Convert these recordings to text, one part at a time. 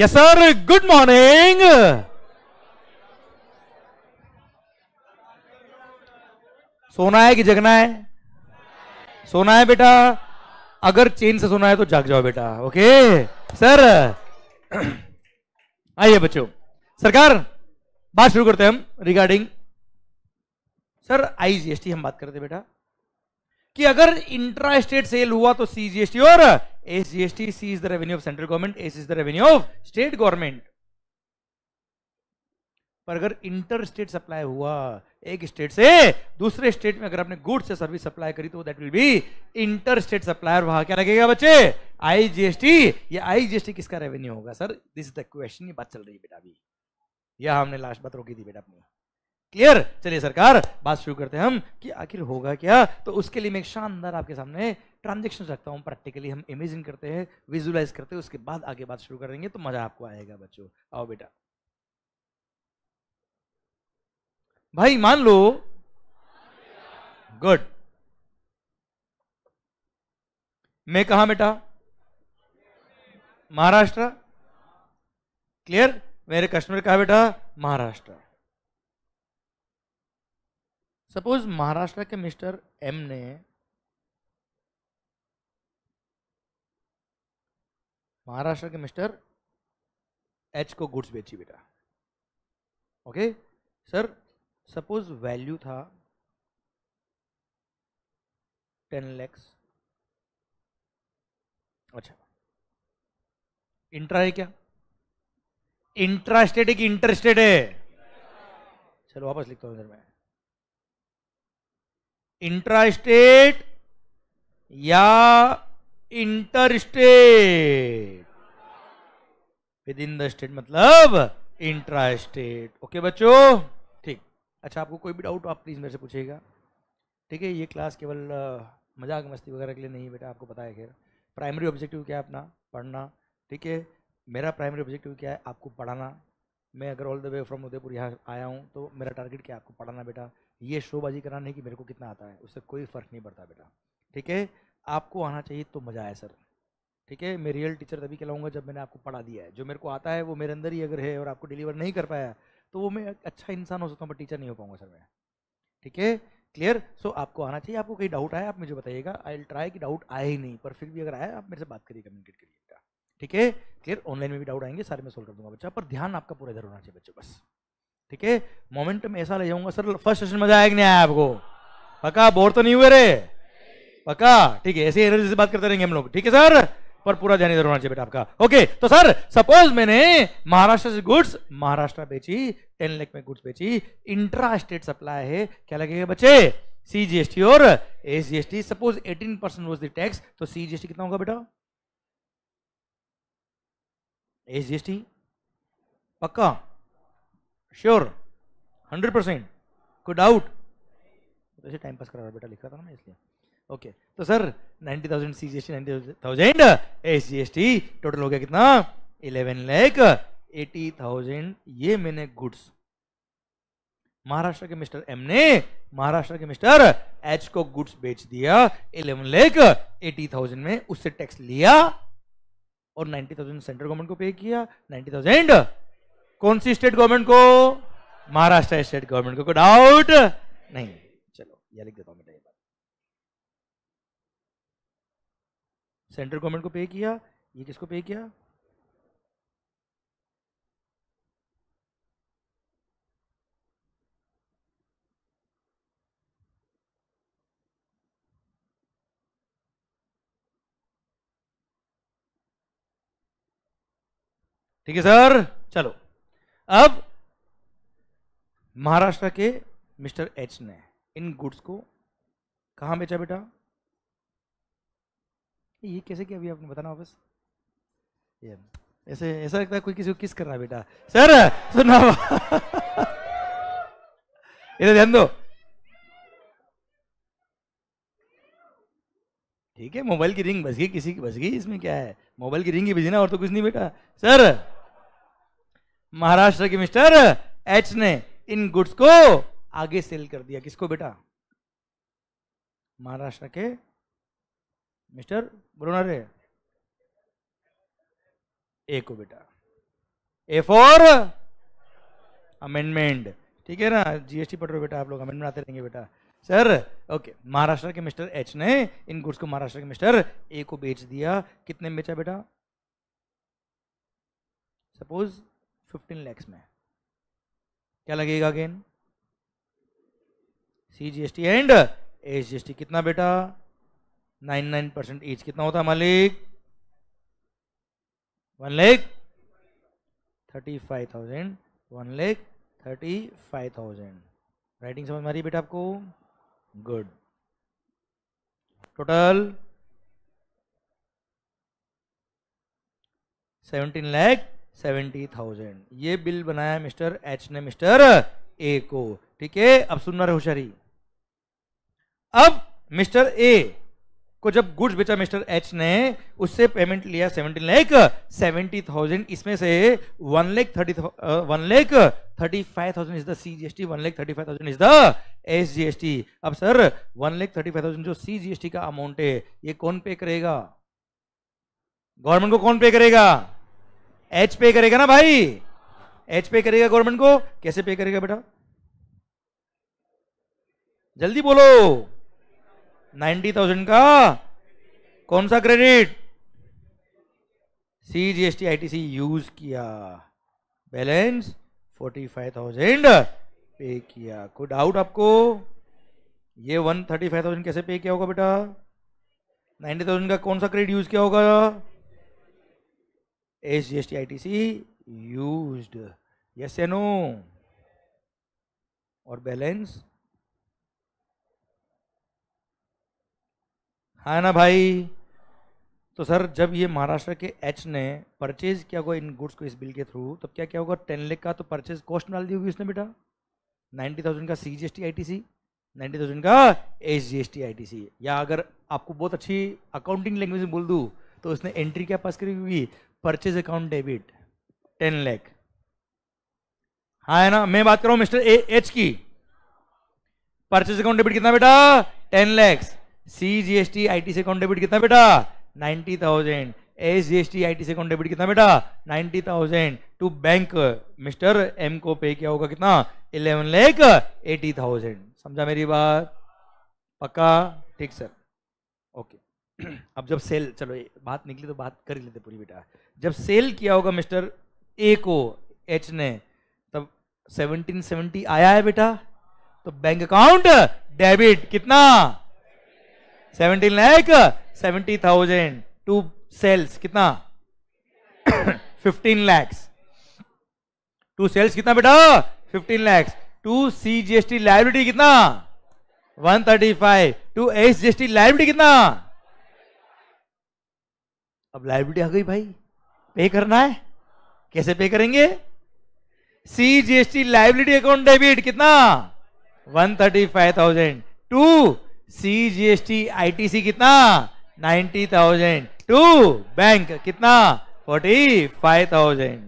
Yes sir good morning सोना है कि जगना है सोना है बेटा अगर चेन से सोना है तो जाग जाओ बेटा ओके सर आइए बच्चों सरकार बात शुरू करते हैं हम रिगार्डिंग सर आई हम बात करते बेटा कि अगर इंट्रा स्टेट सेल हुआ तो सीजीएसटी और S GST C is the revenue of central government S is the revenue of state government पर अगर इंटर स्टेट सप्लाई हुआ एक स्टेट से दूसरे स्टेट में अगर आपने गुड्स से सर्विस सप्लाई करी तो that will be inter state supplier वहां क्या लगेगा बच्चे आईजीएसटी या आईजीएसटी किसका रेवेन्यू होगा sir this is the question ये बात चल रही है बेटा अभी यह हमने लास्ट बात रोकी थी बेटा अपनी क्लियर चलिए सरकार बात शुरू करते हैं हम कि आखिर होगा क्या तो उसके लिए मैं एक शानदार आपके सामने ट्रांजेक्शन रखता हूँ प्रैक्टिकली हम इमेजिन करते हैं विजुलाइज करते हैं उसके बाद आगे बात शुरू करेंगे तो मजा आपको आएगा बच्चों आओ बेटा भाई मान लो गुड मैं कहा बेटा महाराष्ट्र क्लियर मेरे कस्टमर कहा बेटा महाराष्ट्र सपोज महाराष्ट्र के मिस्टर एम ने महाराष्ट्र के मिस्टर एच को गुड्स बेची बेटा ओके सर सपोज वैल्यू था टेन लैक्स अच्छा इंट्रा है क्या इंट्रा स्टेट है कि इंटरेस्टेड है चलो वापस लिखता हूँ इधर मैं स्टेट या inter state within the state मतलब स्टेट ओके बच्चों ठीक अच्छा आपको कोई भी डाउट आप प्लीज मेरे से पूछेगा ठीक है ये क्लास केवल मजाक मस्ती वगैरह के लिए नहीं बेटा आपको पता है खैर प्राइमरी ऑब्जेक्टिव क्या है अपना पढ़ना ठीक है मेरा प्राइमरी ऑब्जेक्टिव क्या है आपको पढ़ाना मैं अगर all the way from Udaipur यहाँ आया हूँ तो मेरा टारगेट क्या है आपको पढ़ाना बेटा ये शोबाजी कराने की मेरे को कितना आता है उससे कोई फ़र्क नहीं पड़ता बेटा ठीक है आपको आना चाहिए तो मज़ा आया सर ठीक है मैं रियल टीचर तभी कहलाऊंगा जब मैंने आपको पढ़ा दिया है जो मेरे को आता है वो मेरे अंदर ही अगर है और आपको डिलीवर नहीं कर पाया तो वो मैं अच्छा इंसान हो सकता हूँ पर टीचर नहीं हो पाऊंगा सर मैं ठीक है क्लियर सो आपको आना चाहिए आपको कहीं डाउट आया आप मुझे बताइएगा आई विल ट्राई कि डाउट आया ही नहीं पर फिर भी अगर आया आप मेरे से बात करिए कम्युनिकेट करिएगा ठीक है क्लियर ऑनलाइन में भी डाउट आएंगे सारे मैं सोल्व कर दूंगा बच्चा पर ध्यान आपका पूरा इधर होना चाहिए बच्चों बस ठीक है मोमेंटम ऐसा ले जाऊंगा सर फर्स्ट सेशन मजा आया कि नहीं आया आपको पक्का बोर तो नहीं हुए रे पक्का ठीक है ऐसे एनर्जी से बात करते रहेंगे हम लोग ठीक है सर पर पूरा ध्यान इधर होना चाहिए बेटा आपका ओके तो सर सपोज मैंने महाराष्ट्र से गुड्स महाराष्ट्र बेची टेन लेख में गुड्स बेची इंट्रा स्टेट सप्लाई है क्या लगेगा बच्चे सीजीएसटी और SGST suppose 18 percent was the tax तो सीजीएसटी कितना होगा बेटा एसजीएसटी पक्का श्योर हंड्रेड परसेंट कोई डाउट वैसे टाइम पास करा रहा बेटा लिख रहा था ना मैं इसलिए ओके okay. तो sir ninety thousand C G S T ninety thousand S G S T total हो गया कितना इलेवन लैक एटी थाउजेंड ये मैंने गुड्स महाराष्ट्र के मिस्टर एम ने महाराष्ट्र के मिस्टर एच को गुड्स बेच दिया इलेवन लैक एटी थाउजेंड में उससे टैक्स लिया और नाइनटी थाउजेंड सेंट्रल गवर्नमेंट को पे किया नाइनटी थाउजेंड कौन सी स्टेट गवर्नमेंट को महाराष्ट्र स्टेट गवर्नमेंट को कोई डाउट नहीं चलो यह लिख देता हूं मैं तो बात सेंट्रल गवर्नमेंट को पे किया ये किसको पे किया ठीक है सर चलो अब महाराष्ट्र के मिस्टर एच ने इन गुड्स को कहाँ बेचा बेटा ये कैसे किया अभी आपने बताना वापस ये ऐसे ऐसा लगता है कोई किसी को किस कर रहा है बेटा सर सुना इधर ध्यान दो ठीक है मोबाइल की रिंग बज गई किसी की बज गई इसमें क्या है मोबाइल की रिंग ही बजी ना और तो कुछ नहीं बेटा सर महाराष्ट्र के मिस्टर एच ने इन गुड्स को आगे सेल कर दिया किसको बेटा महाराष्ट्र के मिस्टर बोलो रे ए को बेटा ए फॉर अमेंडमेंट ठीक है ना जीएसटी पटो बेटा आप लोग अमेंडमेंट आते रहेंगे बेटा सर ओके महाराष्ट्र के मिस्टर एच ने इन गुड्स को महाराष्ट्र के मिस्टर ए को बेच दिया कितने में बेचा बेटा सपोज फिफ्टीन लैक्स में क्या लगेगा again C G S T and H G S T कितना बेटा नाइन नाइन परसेंट एज कितना होता है मालिक one lakh thirty five thousand one lakh thirty five thousand writing समझ मारी बेटा आपको good total seventeen lakh seventy thousand ये बिल बनाया मिस्टर एच ने मिस्टर ए को ठीक है अब सुनना रहे होशारी अब मिस्टर ए को जब गुड्स बेचा मिस्टर एच ने उससे पेमेंट लिया सेवेंटी लेख सेवेंटी थाउजेंड इसमें से one lakh thirty one lakh thirty five thousand is the C G S T one lakh thirty five thousand is the S G S T अब sir one lakh thirty five thousand जो C G S T का amount है ये कौन पे करेगा government को कौन पे करेगा एच पे करेगा ना भाई एच पे करेगा गवर्नमेंट को कैसे पे करेगा बेटा जल्दी बोलो नाइन्टी थाउजेंड का कौन सा credit C G S T I T C use किया balance forty five thousand pay किया कोई डाउट आपको ये वन थर्टी फाइव थाउजेंड कैसे पे किया होगा बेटा नाइन्टी थाउजेंड का कौन सा क्रेडिट यूज किया होगा S C use yes a no और बैलेंस हा ना भाई तो सर जब ये महाराष्ट्र के एच ने परचेज किया होगा इन गुड्स को इस बिल के थ्रू तब क्या क्या होगा टेन लेख का तो परचेज कॉस्ट डाल दी होगी उसने बेटा नाइन्टी थाउजेंड का C G S T I T C ninety thousand का H G S T I T C या अगर आपको बहुत अच्छी अकाउंटिंग लैंग्वेज में बोल दूँ तो उसने एंट्री क्या पास करी होगी purchase account debit ten lakh हाँ है ना मैं बात कर रहा हूं मिस्टर ए एच की परचेज अकाउंट डेबिट कितना बेटा ten lakhs C G S T I T C account debit कितना बेटा ninety thousand S G S T I T C account debit कितना बेटा ninety thousand to bank mister M को pay किया होगा कितना इलेवन लैख एटी थाउजेंड समझा मेरी बात पक्का ठीक सर ओके अब जब सेल चलो बात निकली तो बात कर लेते पूरी बेटा जब सेल किया होगा मिस्टर ए को एच ने तब 1770 आया है बेटा तो बैंक अकाउंट डेबिट कितना seventeen lakh seventy thousand to sales कितना फिफ्टीन लैक्स टू सेल्स कितना बेटा fifteen lakhs to C GST liability कितना one thirty five to S GST liability कितना अब लाइबिलिटी आ गई भाई पे करना है कैसे पे करेंगे C GST liability account debit कितना one thirty five thousand to C GST ITC कितना नाइनटी थाउजेंड टू बैंक कितना फोर्टी फाइव थाउजेंड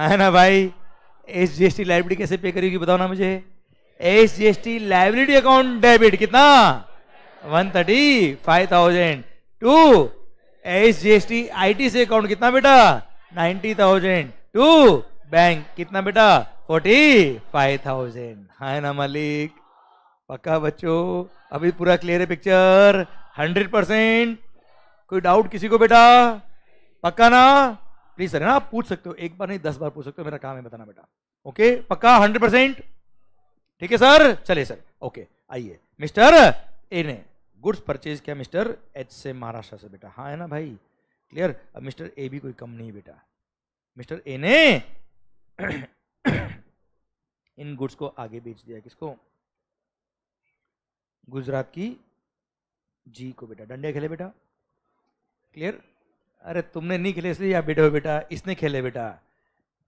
है ना भाई एस जीएसटी लाइबिलिटी कैसे पे करेगी बताओ ना मुझे S GST liability account debit कितना one thirty five thousand to S G S T I T C account कितना बेटा नाइनटी थाउजेंड टू बैंक कितना बेटा फोर्टी फाइव थाउजेंड हाय ना मलिक पक्का बच्चों अभी पूरा क्लियर है पिक्चर हंड्रेड परसेंट कोई डाउट किसी को बेटा पक्का ना प्लीज सर ना आप पूछ सकते हो एक बार नहीं दस बार पूछ सकते हो मेरा काम है बताना बेटा ओके पक्का हंड्रेड परसेंट ठीक है सर चले सर ओके आइए मिस्टर ए ने गुड्स परचेज किया मिस्टर एच से महाराष्ट्र से बेटा हाँ है ना भाई क्लियर अब मिस्टर ए भी कोई कम नहीं बेटा मिस्टर ए ने इन गुड्स को आगे बेच दिया किसको गुजरात की जी को बेटा डंडे खेले बेटा क्लियर अरे तुमने नहीं खेले इसलिए आप बेटे हो बेटा इसने खेले बेटा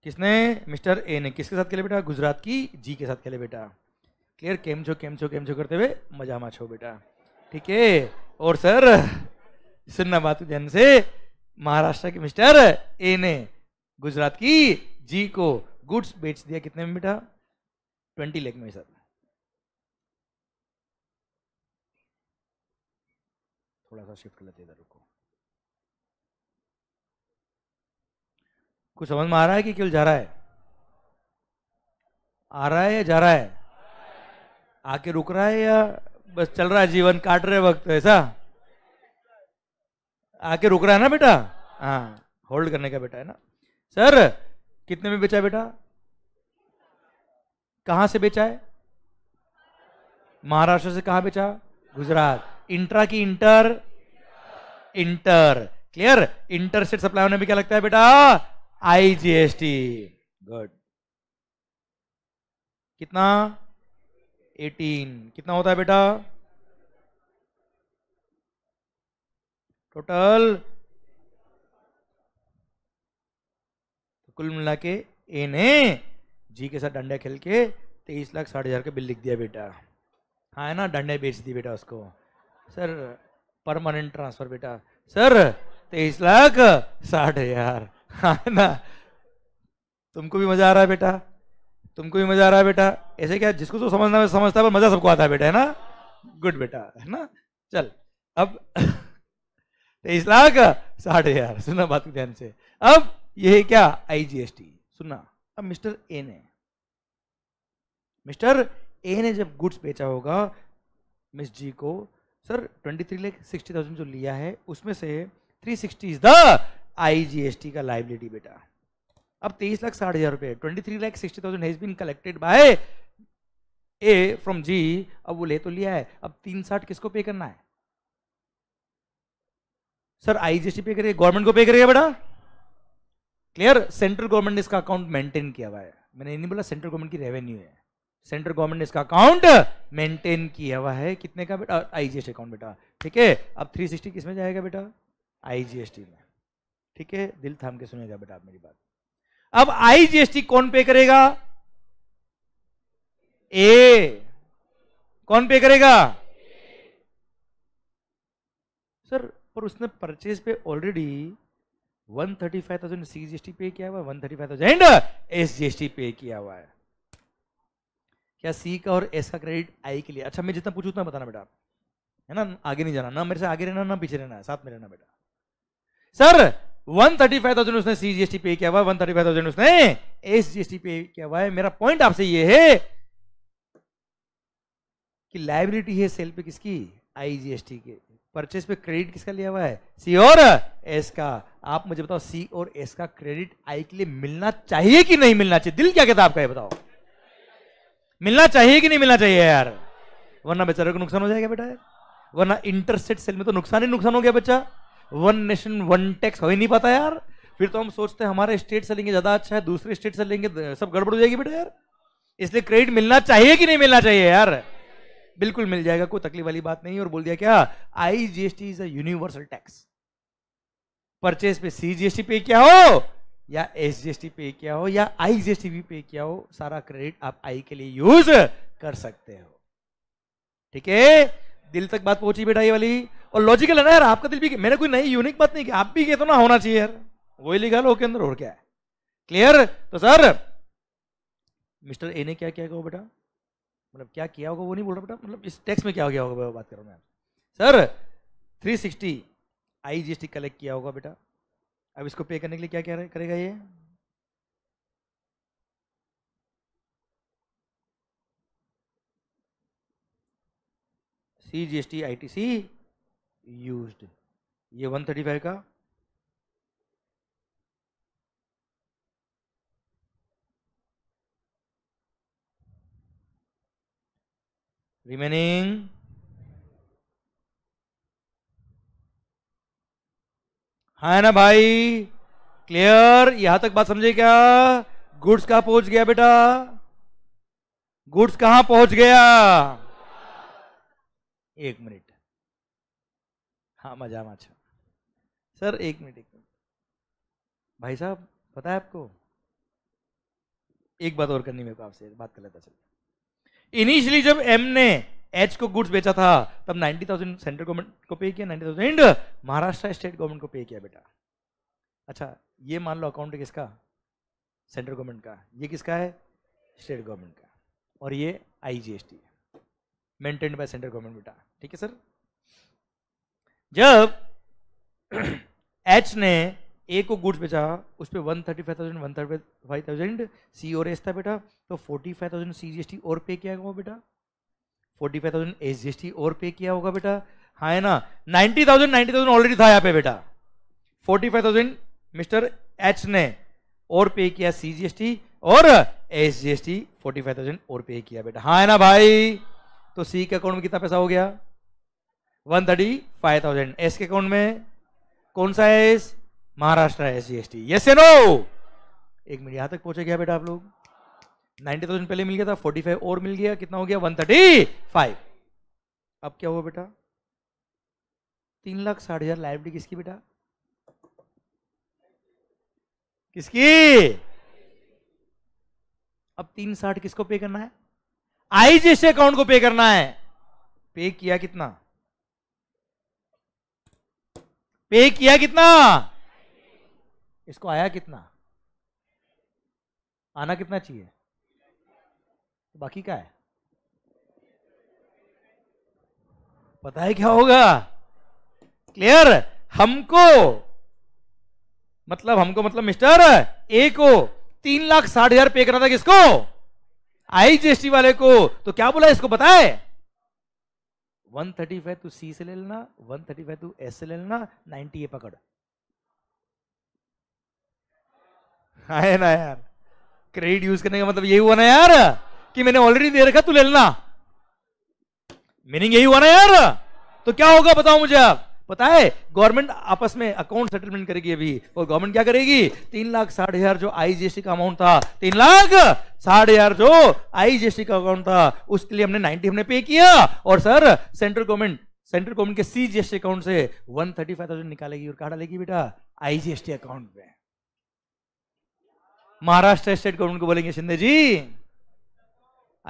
किसने मिस्टर ए ने किसके साथ खेले बेटा गुजरात की जी के साथ खेले बेटा क्लियर केम छो केम छो केम छो करते हुए मजा माछो बेटा है और सर सुनना बात ध्यान से महाराष्ट्र के मिस्टर ए ने गुजरात की जी को गुड्स बेच दिया कितने में बेटा ट्वेंटी लेख में सर थोड़ा सा शिफ्ट कर लेते इधर रुको कुछ समझ में आ रहा है कि क्यों जा रहा है आ रहा है या जा रहा है आके रुक रहा है या बस चल रहा है जीवन काट रहे वक्त तो ऐसा आके रुक रहा है ना बेटा हाँ होल्ड करने का बेटा है ना सर कितने में बेचा बेटा कहां से बेचा है महाराष्ट्र से कहा बेचा गुजरात इंट्रा की inter inter clear interstate supply होने में क्या लगता है बेटा आईजीएसटी गुड कितना एटीन कितना होता है बेटा टोटल तो कुल मिला के ए ने जी के साथ डंडा खेल के तेईस लाख साठ हज़ार का बिल लिख दिया बेटा हाँ है ना डंडे बेच दी बेटा उसको सर परमानेंट ट्रांसफर बेटा सर तेईस लाख साठ हज़ार हाँ ना तुमको भी मज़ा आ रहा है बेटा तुमको भी मजा आ रहा है बेटा ऐसे क्या जिसको तो समझना में समझता है पर मजा सबको आता है बेटा है ना गुड बेटा है ना चल अब तेईस लाख साठ हजार सुनना बात ध्यान से अब ये है क्या आईजीएसटी सुनना अब मिस्टर ए ने मिस्टर ए ने जब गुड्स बेचा होगा मिस जी को sir twenty three lakh sixty thousand जो लिया है उसमें से three sixty is the IGST का लाइबिलिटी बेटा अब तेईस लाख साठ हजार रुपए twenty three lakh sixty thousand has been collected by A from G अब वो ले तो लिया है अब तीन साठ किसको पे करना है सर आईजीएसटी पे करेगा गवर्नमेंट को पे करेगा बेटा क्लियर सेंट्रल गवर्नमेंट ने इसका अकाउंट मेंटेन किया हुआ है मैंने नहीं बोला सेंट्रल गवर्नमेंट की रेवेन्यू है सेंट्रल गवर्नमेंट ने इसका अकाउंट मेंटेन किया हुआ है कितने का बेटा आईजीएसटी अकाउंट बेटा ठीक है अब थ्री किस में जाएगा बेटा आईजीएसटी में ठीक है दिल थाम के सुनेगा बेटा आप मेरी बात अब आई जीएसटी कौन पे करेगा ए कौन पे करेगा सर पर उसने परचेज पे already one thirty five thousand C GST pay किया हुआ one thirty five thousand S GST pay किया हुआ है क्या सी का और एस का क्रेडिट आई के लिए अच्छा मैं जितना पूछू उतना बताना बेटा है ना आगे नहीं जाना ना मेरे से आगे रहना ना पीछे रहना साथ में रहना बेटा sir one thirty five thousand उसने सी जीएसटी पे किया हुआ है वन थर्टी फाइव थाउजेंड उसने एस जीएसटी पे किया हुआ है मेरा पॉइंट आपसे ये है कि लाइबिलिटी है सेल पे किसकी आईजीएसटी के परचेज पे क्रेडिट किसका लिया हुआ है सी और एस का आप मुझे बताओ सी और एस का क्रेडिट आई के लिए मिलना चाहिए कि नहीं मिलना चाहिए दिल क्या कहता है आपका ये बताओ मिलना चाहिए कि नहीं मिलना चाहिए यार वरना बेचारे को नुकसान हो जाएगा बेटा वरना इंटरसेट सेल में तो नुकसान ही नुकसान हो गया बच्चा वन नेशन वन टैक्स हो ही नहीं पता यार फिर तो हम सोचते हैं हमारे स्टेट से लेंगे ज्यादा अच्छा है दूसरे स्टेट से लेंगे सब गड़बड़ हो जाएगी बेटा यार इसलिए क्रेडिट मिलना चाहिए कि नहीं मिलना चाहिए यार बिल्कुल मिल जाएगा कोई तकलीफ वाली बात नहीं और बोल दिया क्या I GST is a universal tax purchase पे सी जीएसटी पे किया हो या एस जीएसटी पे किया हो या आई जीएसटी भी पे किया हो सारा क्रेडिट आप आई के लिए यूज कर सकते हो ठीक है दिल तक बात पहुंची बेटा ये वाली और लॉजिकल है ना यार आपका दिल भी मैंने कोई नई यूनिक बात नहीं की आप भी गए तो ना होना चाहिए यार वो इलीगल हो के अंदर और क्या है क्लियर तो सर मिस्टर ए ने क्या किया होगा बेटा मतलब क्या किया होगा वो नहीं बोल रहा बेटा मतलब इस टैक्स में क्या हो गया होगा बात कर रहा हूँ मैं सर 360 आईजीएसटी कलेक्ट किया होगा बेटा अब इसको पे करने के लिए क्या क्या करेगा ये C G S T I T C use ये 135 का हा है ना भाई क्लियर यहां तक बात समझे क्या गुड्स कहां पहुंच गया बेटा गुड्स कहां पहुंच गया एक मिनट हाँ में अच्छा सर एक मिनट एक मिनट भाई साहब पता है आपको एक बात और करनी मेरे को आपसे बात कर लेता चलिए इनिशियली जब एम ने एच को गुड्स बेचा था तब 90,000 सेंट्रल गवर्नमेंट को पे किया 90,000 महाराष्ट्र स्टेट गवर्नमेंट को पे किया बेटा अच्छा ये मान लो अकाउंट किसका सेंट्रल गवर्नमेंट का ये किसका है स्टेट गवर्नमेंट का और ये I G S T maintained by central government बेटा ठीक है सर जब एच ने ए को गुड्स बेचा उस पर one thirty five thousand one thirty five thousand C और एस था बेटा तो forty five thousand C G S T और पे किया होगा बेटा forty five thousand S G S T और पे किया होगा बेटा हाँ है ना ninety thousand ninety thousand already था यहाँ पे बेटा forty five thousand mister H ने और पे किया सी जी एस टी और S G S T forty five thousand और पे किया बेटा हाँ है ना भाई तो सी के अकाउंट में कितना पैसा हो गया one thirty five thousand S के अकाउंट में कौन सा है एस महाराष्ट्र है S G S T yes no एक मिनट यहां तक पहुंचे गया बेटा आप लोग नाइनटी थाउजेंड पहले मिल गया था फोर्टी फाइव और मिल गया कितना हो गया वन थर्टी फाइव अब क्या हुआ बेटा तीन लाख साठ हजार लाइब्रेरी किसकी बेटा किसकी अब तीन साठ किसको पे करना है आईजीएसटी अकाउंट को पे करना है पे किया कितना पे किया कितना इसको आया कितना आना कितना चाहिए तो बाकी क्या है पता है क्या होगा क्लियर हमको मतलब हमको मतलब मिस्टर ए को तीन लाख साठ हजार पे करना था किसको जीएसटी वाले को तो क्या बोला इसको बताए वन थर्टी फाइव तू सी से ले लेना one thirty five to S से ले लेना नाइनटी ए पकड़ आए ना यार क्रेडिट यूज करने का मतलब यही हुआ ना यार कि मैंने ऑलरेडी दे रखा तू ले लेना मीनिंग यही हुआ ना यार तो क्या होगा बताओ मुझे आप पता है गवर्नमेंट आपस में अकाउंट सेटलमेंट करेगी अभी और गवर्नमेंट क्या करेगी तीन लाख साढ़े हजार जो आईजीएसटी का अमाउंट था तीन लाख साढ़े हजार जो आईजीएसटी का अकाउंट था उसके लिए हमने नाइनटी हमने पे किया और sir central government central government के सीजीएसटी अकाउंट से वन थर्टी फाइव थाउजेंड निकालेगी और कहा डालेगी बेटा आईजीएसटी अकाउंट में महाराष्ट्र स्टेट गवर्नमेंट को बोलेंगे शिंदे जी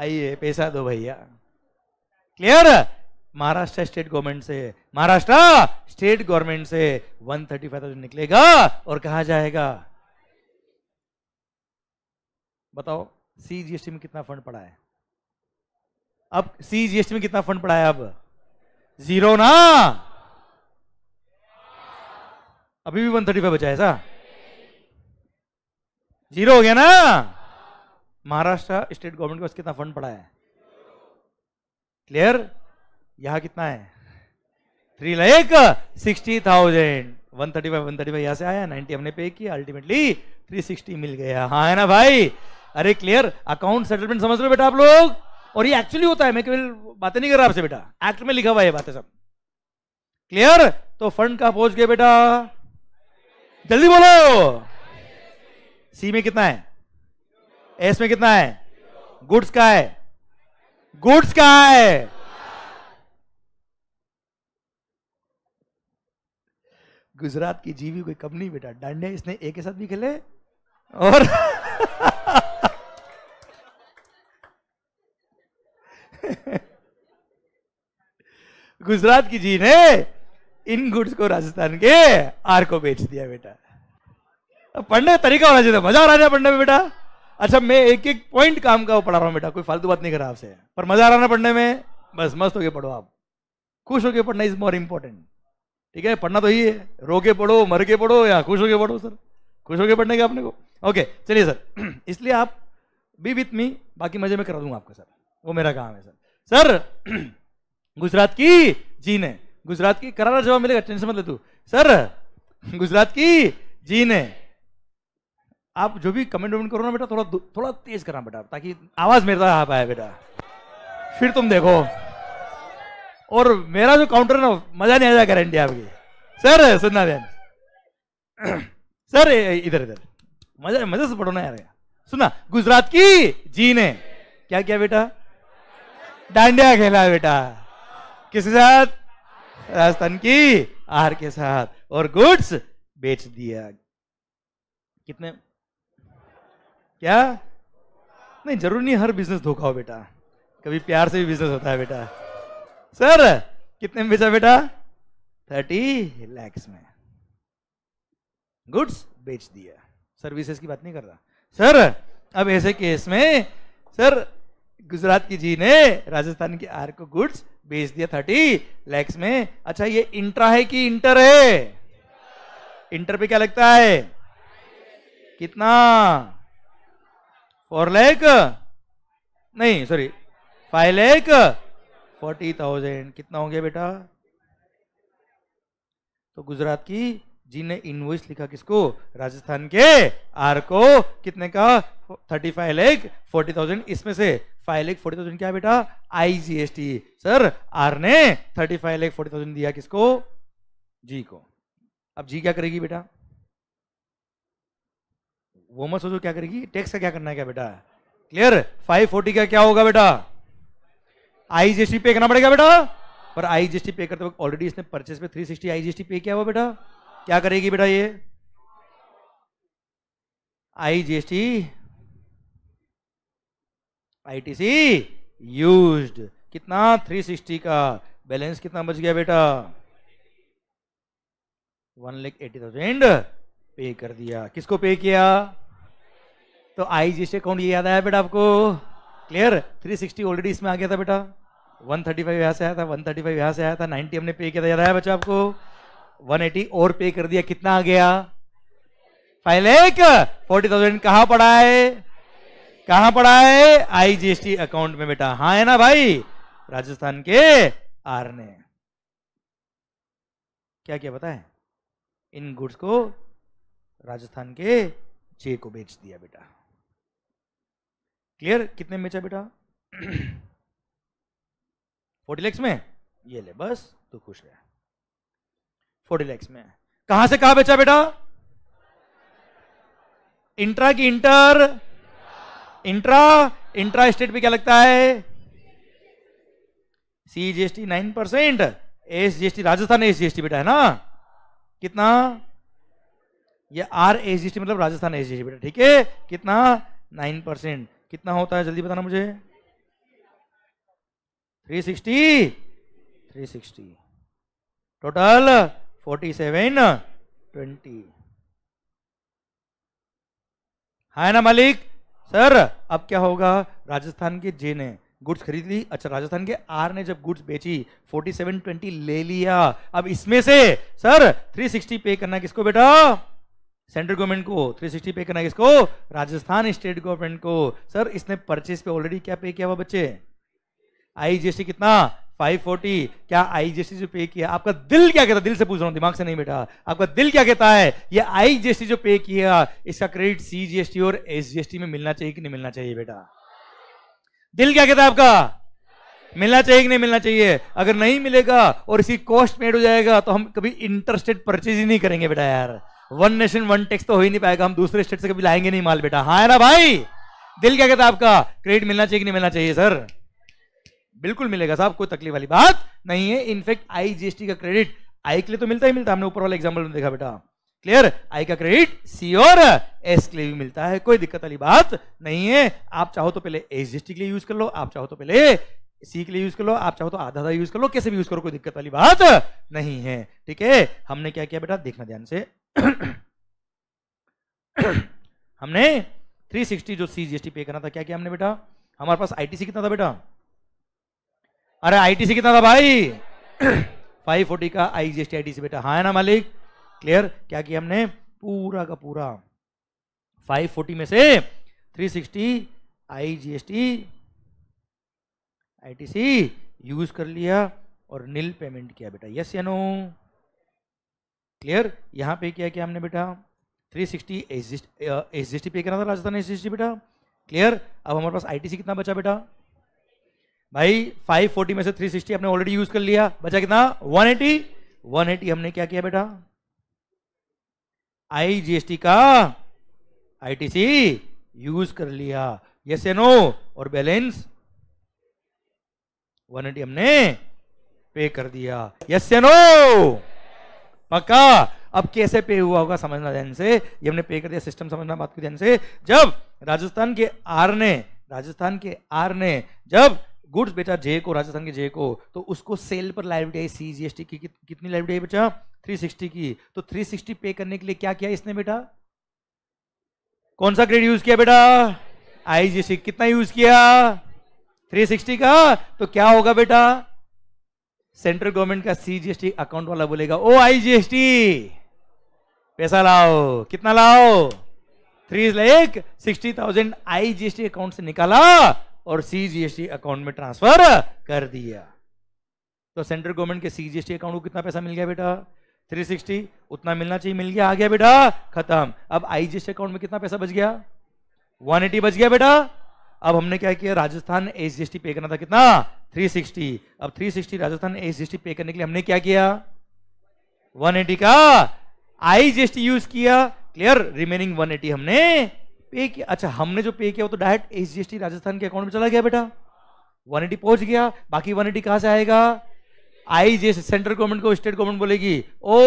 आइए पैसा दो भैया क्लियर महाराष्ट्र स्टेट गवर्नमेंट से महाराष्ट्र स्टेट गवर्नमेंट से वन थर्टी फाइव थाउजेंड निकलेगा और कहा जाएगा बताओ सी जीएसटी में कितना फंड पड़ा है अब सी जीएसटी में कितना फंड पड़ा है अब जीरो ना अभी भी वन थर्टी फाइव बचा है ऐसा जीरो हो गया ना महाराष्ट्र स्टेट गवर्नमेंट के पास कितना फंड पड़ा है क्लियर यहाँ कितना है three lakh sixty thousand one thirty five one thirty five यहाँ से आया नाइनटी हमने पे किया अल्टीमेटली थ्री सिक्सटी मिल गया हाँ है ना भाई अरे क्लियर अकाउंट सेटलमेंट समझ रहे बेटा आप लोग और ये एक्चुअली होता है मैं केवल बातें नहीं कर रहा आपसे बेटा एक्ट में लिखा हुआ है बातें सब क्लियर तो फंड का पहुंच गए बेटा जल्दी बोलो सी में कितना है एस में कितना है गुड्स का है गुड्स का है गुजरात की जीवी कोई कम नहीं बेटा डांडिया इसने एक के साथ भी खेले और गुजरात की जी ने इन गुड्स को राजस्थान के आर को बेच दिया बेटा पढ़ने का तरीका होना चाहिए मजा आ रहा है पढ़ने में बेटा अच्छा मैं एक एक पॉइंट काम का पढ़ा रहा हूं बेटा कोई फालतू बात नहीं कर रहा आपसे पर मजा आ रहा ना पढ़ने में बस मस्त होके पढ़ो आप खुश होके पढ़ना इज मोर इंपॉर्टेंट ठीक है पढ़ना तो ही है रो के पढ़ो मर के पढ़ो या खुश होके पढ़ो सर खुश होके पढ़ने का अपने को ओके चलिए सर इसलिए आप बी विथ मी बाकी मजे में करा दूंगा आपको सर वो मेरा काम है सर सर गुजरात की जी ने गुजरात की करारा जवाब मिलेगा टेंशन मत ले तू सर गुजरात की जी ने आप जो भी कमेंट वमेंट करो ना बेटा थोड़ा थोड़ा तेज करना बेटा ताकि आवाज तक आ पाए बेटा फिर तुम देखो और मेरा जो काउंटर ना मजा नहीं आ जाएगा गारंटी आपकी सर सुनना ध्यान सर इधर इधर मजा मजे से पढ़ो ना यार सुना गुजरात की जी ने क्या किया बेटा डांडिया खेला बेटा किसके साथ राजस्थान की आहार के साथ और गुड्स बेच दिया कितने क्या नहीं जरूरी नहीं हर बिजनेस धोखा हो बेटा कभी प्यार से भी बिजनेस होता है बेटा सर कितने में बेचा बेटा थर्टी लैक्स में गुड्स बेच दिया सर्विसेज की बात नहीं कर रहा सर अब ऐसे केस में सर गुजरात की जी ने राजस्थान की आर को गुड्स बेच दिया थर्टी लैक्स में अच्छा ये इंट्रा है कि इंटर है इंटर पे क्या लगता है कितना फोर लैख नहीं sorry five lakh forty thousand कितना हो गया बेटा तो गुजरात की जी ने इनवॉइस लिखा किसको राजस्थान के आर को कितने का thirty five lakh forty thousand इसमें से फाइव लेख फोर्टी थाउजेंड क्या बेटा I G S T sir R ने thirty five lakh forty thousand दिया किसको जी को अब जी क्या करेगी बेटा वो मत सोचो क्या करेगी टैक्स का क्या करना है क्या बेटा क्लियर फाइव फोर्टी का क्या होगा बेटा आईजीएसटी पे करना पड़ेगा बेटा पर आईजीएसटी पे करते वक्त ऑलरेडी इसने परचेस पे 360 आईजीएसटी पे किया हुआ बेटा क्या करेगी बेटा ये आईजीएसटी आईटीसी यूज्ड कितना 360 का बैलेंस कितना बच गया बेटा वन लेख एटी थाउजेंड पे कर दिया किसको पे किया तो आईजीएसटी अकाउंट ये याद आया बेटा आपको क्लियर 360 ऑलरेडी इसमें आ गया था बेटा 135 यहाँ से आया था 135 यहाँ से आया था 90 हमने पे किया था याद आया बच्चा आपको 180 और पे कर दिया कितना आ गया फाइव एक फोर्टी थाउजेंड कहाँ पड़ा है कहाँ पड़ा है आईजीएसटी अकाउंट में बेटा हाँ है ना भाई राजस्थान के आर ने क्या क्या बताए इन गुड्स को राजस्थान के जे को बेच दिया बेटा क्लियर कितने में बेचा बेटा फोर्टी लैक्स में ये ले बस तू खुश रह फोर्टी लैक्स में कहां से कहा बेचा बेटा इंट्रा की इंटर इंट्रा इंट्रा स्टेट पे क्या लगता है C T nine percent S T Rajasthan S GST बेटा है ना कितना ये आर एस टी मतलब राजस्थान एस टी बेटा ठीक है कितना नाइन परसेंट कितना होता है जल्दी बताना मुझे three sixty three sixty total forty seven twenty ना मालिक सर अब क्या होगा राजस्थान के जे ने गुड्स खरीद ली अच्छा राजस्थान के आर ने जब गुड्स बेची 4720 ले लिया अब इसमें से सर 360 पे करना किसको बेटा सेंट्रल गवर्नमेंट को 360 पे करना है इसको राजस्थान स्टेट गवर्नमेंट को सर इसने परचेस पे ऑलरेडी क्या पे किया हुआ बच्चे आईजीएसटी कितना 540 क्या आईजीएसटी जो पे किया आपका दिल क्या कहता दिल से पूछ रहा हूं दिमाग से नहीं बेटा आपका दिल क्या कहता है ये आईजीएसटी जो पे किया इसका क्रेडिट सीजीएसटी और एसजीएसटी में मिलना चाहिए कि नहीं मिलना चाहिए बेटा दिल क्या कहता है आपका मिलना चाहिए कि नहीं मिलना चाहिए अगर नहीं मिलेगा और इसकी कॉस्ट मेड हो जाएगा तो हम कभी इंटरेस्टेड परचेज ही नहीं करेंगे बेटा यार वन नेशन वन टैक्स तो हो ही नहीं पाएगा हम दूसरे स्टेट से कभी लाएंगे नहीं माल बेटा हाँ है ना भाई दिल क्या कहता है आपका क्रेडिट मिलना चाहिए कि नहीं मिलना चाहिए सर बिल्कुल मिलेगा साहब कोई तकलीफ वाली बात नहीं है इनफेक्ट आई जीएसटी का क्रेडिट आई के लिए तो मिलता ही मिलता है हमने ऊपर वाला एग्जाम्पल में देखा बेटा क्लियर आई का क्रेडिट सी और एस के लिए भी मिलता है कोई दिक्कत वाली बात नहीं है आप चाहो तो पहले एस जीएसटी के लिए यूज कर लो आप चाहो तो पहले सी के लिए यूज कर लो आप चाहो तो आधा आधा यूज कर लो कैसे भी यूज करो कोई दिक्कत वाली बात नहीं है ठीक है हमने क्या किया बेटा देखना ध्यान से हमने 360 जो सीजीएसटी पे करना था क्या किया हमने बेटा हमारे पास आईटीसी कितना था बेटा अरे आईटीसी कितना था भाई 540 का आईजीएसटी आईटीसी बेटा हाँ है ना मालिक क्लियर क्या किया हमने पूरा का पूरा 540 में से 360 आईजीएसटी आईटीसी यूज कर लिया और नील पेमेंट किया बेटा यस या नो क्लियर यहाँ पे किया हमने बेटा 360 सिक्सटी एच जी पे करना था राजस्थान एस जी बेटा क्लियर अब हमारे पास आईटीसी कितना बचा बेटा भाई 540 में से 360 हमने ऑलरेडी यूज कर लिया बचा कितना 180 180 हमने क्या किया बेटा आईजीएसटी का आईटीसी यूज कर लिया यस ए नो और बैलेंस 180 हमने पे कर दिया यस ए नो पक्का अब कैसे पे हुआ होगा समझना ध्यान से ये हमने पे कर दिया सिस्टम समझना बात की ध्यान से जब राजस्थान के आर ने राजस्थान के आर ने जब गुड्स बेचा जे को राजस्थान के जे को तो उसको सेल पर लाइबिलिटी आई सी जी एस टी की कि, कितनी लाइबिलिटी आई बेटा 360 की तो 360 पे करने के लिए क्या किया इसने बेटा कौन सा क्रेडिट यूज किया बेटा आई जीएसटी कितना यूज किया 360 का तो क्या होगा बेटा सेंट्रल गवर्नमेंट का सीजीएसटी अकाउंट वाला बोलेगा ओ आईजीएसटी पैसा लाओ कितना लाओ three like sixty thousand IGST account से निकाला और सीजीएसटी अकाउंट में ट्रांसफर कर दिया तो सेंट्रल गवर्नमेंट के सीजीएसटी अकाउंट को कितना पैसा मिल गया बेटा 360 उतना मिलना चाहिए मिल गया आ गया बेटा खत्म अब आईजीएसटी अकाउंट में कितना पैसा बच गया 180 बच गया बेटा अब हमने क्या किया राजस्थान एसजीएसटी पे करना था कितना 360 अब 360 राजस्थान एस पे करने के लिए हमने क्या किया 180 का आई यूज किया क्लियर रिमेनिंग 180 हमने पे किया अच्छा हमने जो पे किया वो तो डायरेक्ट एस राजस्थान के अकाउंट में चला गया बेटा 180 पहुंच गया बाकी 180 कहां से आएगा आई सेंट्रल गवर्नमेंट को स्टेट गवर्नमेंट बोलेगी ओ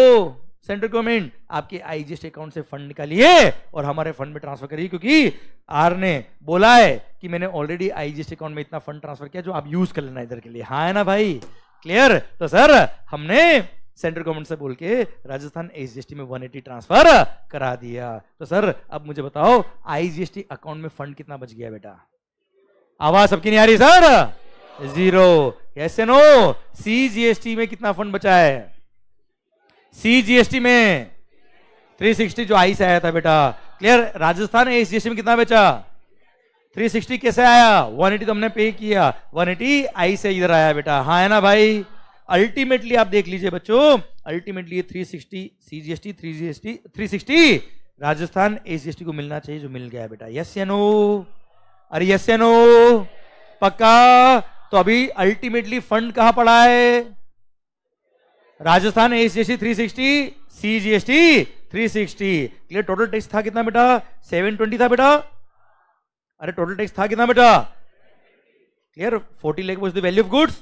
सेंट्रल गवर्नमेंट आपके आईजीएस अकाउंट से फंड निकालिए और हमारे फंड में ट्रांसफर करिए क्योंकि आर ने बोला है कि मैंने ऑलरेडी आईजीएस अकाउंट में इतना फंड ट्रांसफर किया जो आप यूज कर लेना इधर के लिए हाँ है ना भाई क्लियर तो सर हमने सेंट्रल गवर्नमेंट से बोल के राजस्थान एसजीएसटी में 180 ट्रांसफर करा दिया तो सर अब मुझे बताओ आईजीएसटी अकाउंट में फंड कितना बच गया बेटा आवाज सबकी नहीं आ रही sir zero S no C G S T में कितना फंड बचा है सी टी में 360 जो आई से आया था बेटा क्लियर राजस्थान ने जीएसटी में कितना बेचा 360 कैसे आया 180 तो हमने पे किया 180 आई से इधर आया बेटा हाँ है ना भाई अल्टीमेटली आप देख लीजिए बच्चों ultimately G S T three sixty Rajasthan SGST को मिलना चाहिए जो मिल गया बेटा यस एनो अरे यस एनो पक्का तो अभी अल्टीमेटली फंड कहां पड़ा है Rajasthan S G S three sixty C G S T three sixty clear total tax था कितना बेटा सेवन ट्वेंटी था बेटा अरे टोटल टैक्स था कितना बेटा clear forty lakh was the value of goods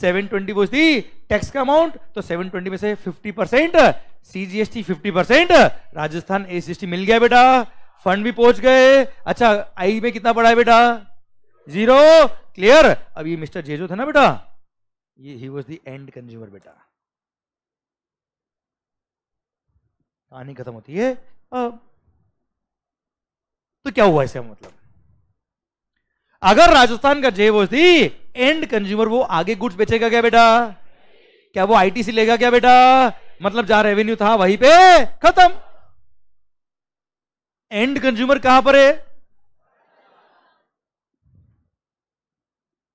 seven twenty was the tax का अमाउंट तो सेवन ट्वेंटी में से fifty percent C G S T fifty percent Rajasthan S G S T मिल गया बेटा फंड भी पहुंच गए अच्छा आई में कितना पड़ा है बेटा जीरो क्लियर अब ये मिस्टर जेजो था ना बेटा ये ही वॉज द एंड कंज्यूमर बेटा कहानी खत्म होती है तो क्या हुआ इसका मतलब अगर राजस्थान का जे वो थी एंड कंज्यूमर वो आगे गुड्स बेचेगा क्या बेटा क्या वो आईटीसी लेगा क्या बेटा मतलब जहां रेवेन्यू था वहीं पे खत्म एंड कंज्यूमर कहां पर है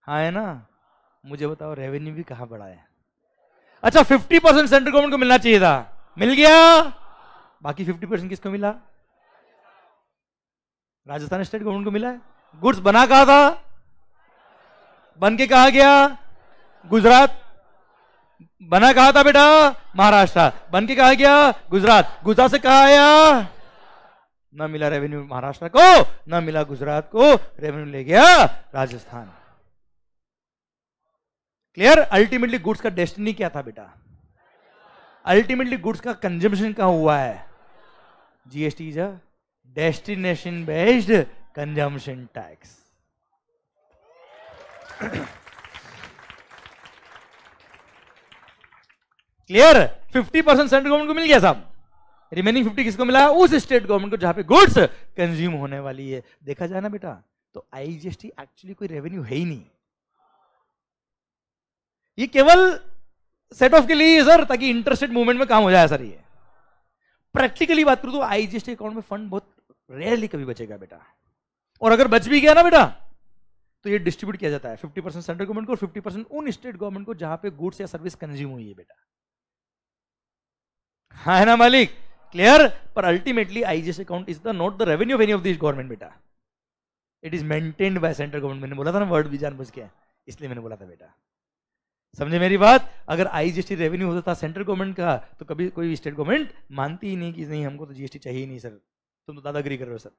हाँ है ना मुझे बताओ रेवेन्यू भी कहां बढ़ा है अच्छा 50 परसेंट सेंट्रल गवर्नमेंट को मिलना चाहिए था मिल गया बाकी फिफ्टी परसेंट किसको मिला राजस्थान स्टेट गवर्नमेंट को मिला है गुड्स बना कहा था बन के कहा गया गुजरात बना कहा था बेटा महाराष्ट्र बन के कहा गया गुजरात गुजरात से कहा आया ना मिला रेवेन्यू महाराष्ट्र को ना मिला गुजरात को रेवेन्यू ले गया राजस्थान क्लियर अल्टीमेटली गुड्स का डेस्टिनी क्या था बेटा अल्टीमेटली गुड्स का कंजम्पशन कहा हुआ है GST is a destination based consumption tax. Clear 50 percent central government को मिल गया साहब रिमेनिंग 50 किसको मिला उस स्टेट गवर्नमेंट को जहां पे गुड्स कंज्यूम होने वाली है देखा जाए ना बेटा तो आईजीएसटी एक्चुअली कोई रेवेन्यू है ही नहीं ये केवल सेट ऑफ के लिए सर ताकि इंटरेस्टेड मूवमेंट में काम हो जाए सर ये प्रैक्टिकली बात करूं तो आईजीएसटी अकाउंट में फंड बहुत रेयरली कभी बचेगा बेटा और अगर बच भी गया ना बेटा तो ये डिस्ट्रीब्यूट किया जाता है फिफ्टी परसेंट सेंट्रल गवर्नमेंट को फिफ्टी परसेंट उन स्टेट गवर्नमेंट को जहां पे गुड्स या सर्विस कंज्यूम हुई है बेटा हा है ना मालिक क्लियर पर ultimately IGST account is the not the revenue of any of this government बेटा it is maintained by central government मैंने बोला था ना वर्ड भी जान बुझ के इसलिए मैंने बोला था बेटा समझे मेरी बात अगर आईजीएसटी रेवेन्यू होता था सेंट्रल गवर्नमेंट का तो कभी कोई स्टेट गवर्नमेंट मानती ही नहीं कि नहीं हमको तो जीएसटी चाहिए नहीं सर तुम तो दादागिरी कर रहे हो सर